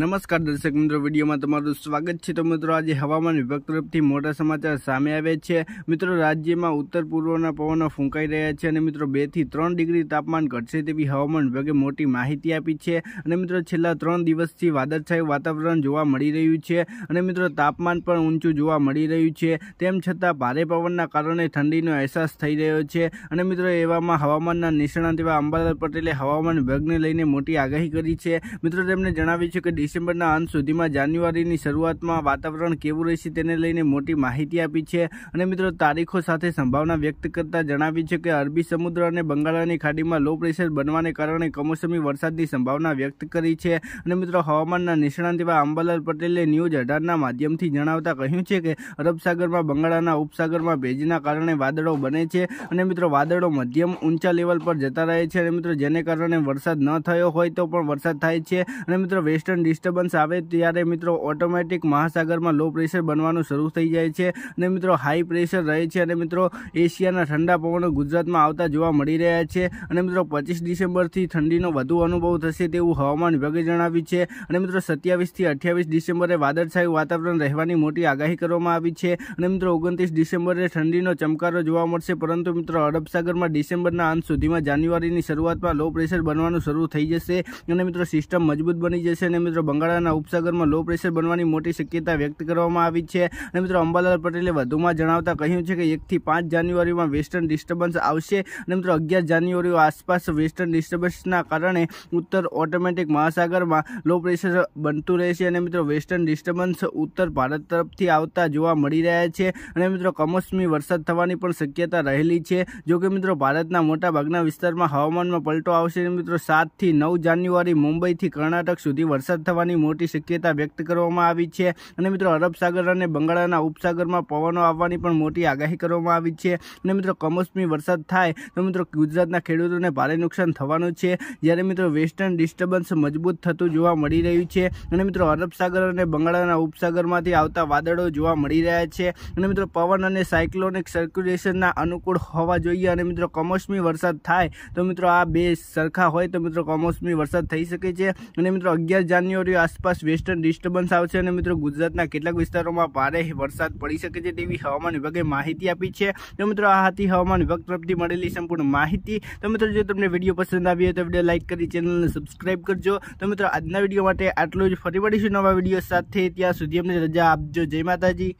નમસ્કાર દર્શક મિત્રો વિડીયોમાં તમારું સ્વાગત છે તો મિત્રો આજે હવામાન વિભાગ તરફથી મોટા સમાચાર સામે આવ્યા છે મિત્રો રાજ્યમાં ઉત્તર પૂર્વના પવનો ફૂંકાઈ રહ્યા છે અને મિત્રો બેથી ત્રણ ડિગ્રી તાપમાન ઘટશે તેવી હવામાન વિભાગે મોટી માહિતી આપી છે અને મિત્રો છેલ્લા ત્રણ દિવસથી વાદળછાયું વાતાવરણ જોવા મળી રહ્યું છે અને મિત્રો તાપમાન પણ ઊંચું જોવા મળી રહ્યું છે તેમ છતાં ભારે પવનના કારણે ઠંડીનો અહેસાસ થઈ રહ્યો છે અને મિત્રો એવામાં હવામાનના નિષ્ણાત એવા અંબાલાલ પટેલે હવામાન વિભાગને લઈને મોટી આગાહી કરી છે મિત્રો તેમણે જણાવ્યું છે છે કે ડિસેમ્બરના અંત સુધીમાં જાન્યુઆરીની શરૂઆતમાં વાતાવરણ કેવું રહેશે તેને લઈને મોટી માહિતી આપી છે અને મિત્રો તારીખો સાથે સંભાવના વ્યક્ત કરતા જણાવી છે કે અરબી સમુદ્ર અને બંગાળાની ખાડીમાં લો પ્રેશર બનવાને કારણે કમોસમી વરસાદની સંભાવના વ્યક્ત કરી છે અને મિત્રો હવામાનના નિષ્ણાંત એવા અંબાલાલ પટેલે ન્યૂઝ અઢારના માધ્યમથી જણાવતા કહ્યું છે કે અરબ સાગરમાં બંગાળાના ઉપસાગરમાં ભેજના કારણે વાદળો બને છે અને મિત્રો વાદળો મધ્યમ ઊંચા લેવલ પર જતા રહે છે અને મિત્રો જેને કારણે વરસાદ ન થયો હોય તો પણ વરસાદ થાય છે અને મિત્રો વેસ્ટર્ન ડિસ્ટર્બન્સ આવે ત્યારે મિત્રો ઓટોમેટિક મહાસાગરમાં લો પ્રેશર બનવાનું શરૂ થઈ જાય છે અને મિત્રો હાઈ પ્રેશર રહે છે અને મિત્રો એશિયાના ઠંડા પવનો ગુજરાતમાં આવતા જોવા મળી રહ્યા છે અને મિત્રો પચીસ ડિસેમ્બરથી ઠંડીનો વધુ અનુભવ થશે તેવું હવામાન વિભાગે જણાવ્યું છે અને મિત્રો સત્યાવીસથી અઠ્યાવીસ ડિસેમ્બરે વાદળછાયું વાતાવરણ રહેવાની મોટી આગાહી કરવામાં આવી છે અને મિત્રો ઓગણત્રીસ ડિસેમ્બરે ઠંડીનો ચમકારો જોવા મળશે પરંતુ મિત્રો અરબ સાગરમાં ડિસેમ્બરના અંત સુધીમાં જાન્યુઆરીની શરૂઆતમાં લો પ્રેશર બનવાનું શરૂ થઈ જશે અને મિત્રો સિસ્ટમ મજબૂત બની જશે અને મિત્રો બંગાળના ઉપસાગરમાં લો પ્રેશર બનવાની મોટી સંક્યતા વ્યક્ત કરવામાં આવી છે અને મિત્રો અંબાલાલ પટેલલે વધુમાં જણાવતા કહ્યું છે કે 1 થી 5 જાન્યુઆરીમાં વેસ્ટર્ન ડિસ્ટર્બન્સ આવશે અને મિત્રો 11 જાન્યુઆરી આસપાસ વેસ્ટર્ન ડિસ્ટર્બન્સના કારણે ઉત્તર ઓટોમેટિક મહાસાગરમાં લો પ્રેશર બનતું રહેશે અને મિત્રો વેસ્ટર્ન ડિસ્ટર્બન્સ ઉત્તર ભારત તરફથી આવતા જોવા મળી રહ્યા છે અને મિત્રો કમસ્મી વરસાદ થવાની પણ સંક્યતા રહેલી છે જો કે મિત્રો ભારતના મોટા ભાગના વિસ્તારમાં હવામાનમાં પલ્ટો આવશે મિત્રો 7 થી 9 જાન્યુઆરી મુંબઈ થી કર્ણાટક સુધી વરસાદ થવાની મોટી શક્યતા વ્યક્ત કરવામાં આવી છે અને મિત્રો અરબસાગર અને બંગાળાના ઉપસાગરમાં પવનો આવવાની પણ મોટી આગાહી કરવામાં આવી છે અને મિત્રો કમોસમી વરસાદ થાય તો મિત્રો ગુજરાતના ખેડૂતોને ભારે નુકસાન થવાનું છે જ્યારે મિત્રો વેસ્ટર્ન ડિસ્ટર્બન્સ મજબૂત થતું જોવા મળી રહ્યું છે અને મિત્રો અરબસાગર અને બંગાળાના ઉપસાગરમાંથી આવતા વાદળો જોવા મળી રહ્યા છે અને મિત્રો પવન અને સાયક્લોનિક સર્ક્યુલેશનના અનુકૂળ હોવા જોઈએ અને મિત્રો કમોસમી વરસાદ થાય તો મિત્રો આ બે સરખા હોય તો મિત્રો કમોસમી વરસાદ થઈ શકે છે અને મિત્રો અગિયાર જાન્યુઆરી આસપાસ વેસ્ટર્ન ડિસ્ટર્બન્સ આવશે અને મિત્રો ગુજરાતના કેટલાક વિસ્તારોમાં ભારે વરસાદ પડી શકે છે તેવી હવામાન વિભાગે માહિતી આપી છે તો મિત્રો આ હતી હવામાન વિભાગ તરફથી મળેલી સંપૂર્ણ માહિતી તો મિત્રો જો તમને વિડીયો પસંદ આવી હોય તો વિડીયો લાઇક કરી ચેનલને સબસ્ક્રાઈબ કરજો તો મિત્રો આજના વિડીયો માટે આટલું જ ફરી પડીશું નવા વિડીયો સાથે ત્યાં સુધી અમને રજા આપજો જય માતાજી